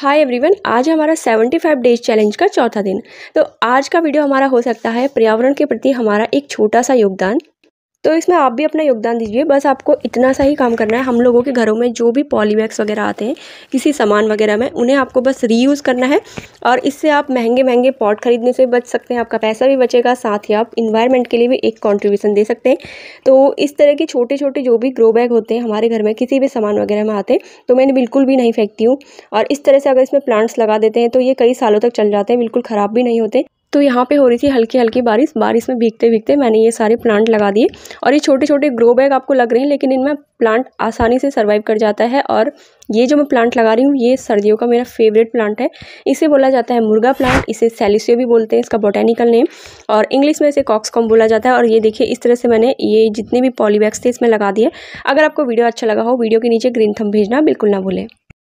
hi everyone आज हमारा seventy five days challenge का चौथा दिन तो आज का वीडियो हमारा हो सकता है पर्यावरण के प्रति हमारा एक छोटा सा योगदान तो इसमें आप भी अपना योगदान दीजिए बस आपको इतना सा ही काम करना है हम लोगों के घरों में जो भी पॉलीबैग्स वगैरह आते हैं किसी सामान वगैरह में उन्हें आपको बस रीयूज़ करना है और इससे आप महंगे महंगे पॉट खरीदने से बच सकते हैं आपका पैसा भी बचेगा साथ ही आप इन्वायरमेंट के लिए भी एक कॉन्ट्रीब्यूशन दे सकते हैं तो इस तरह के छोटे छोटे जो भी ग्रो बैग होते हैं हमारे घर में किसी भी सामान वगैरह में आते हैं तो मैंने बिल्कुल भी नहीं फेंकती हूँ और इस तरह से अगर इसमें प्लांट्स लगा देते हैं तो ये कई सालों तक चल जाते हैं बिल्कुल ख़राब भी नहीं होते तो यहाँ पे हो रही थी हल्की हल्की बारिश बारिश में भीगते भीगते मैंने ये सारे प्लांट लगा दिए और ये छोटे छोटे ग्रो बैग आपको लग रहे हैं लेकिन इनमें प्लांट आसानी से सर्वाइव कर जाता है और ये जो मैं प्लांट लगा रही हूँ ये सर्दियों का मेरा फेवरेट प्लांट है इसे बोला जाता है मुर्गा प्लांट इसे सेलिसियो भी बोलते हैं इसका बोटेनिकल नेम और इंग्लिश में इसे कॉक्सकॉम बोला जाता है और ये देखिए इस तरह से मैंने ये जितने भी पॉलीबैग्स थे इसमें लगा दिए अगर आपको वीडियो अच्छा लगा हो वीडियो के नीचे ग्रीन थम भेजना बिल्कुल ना भूलें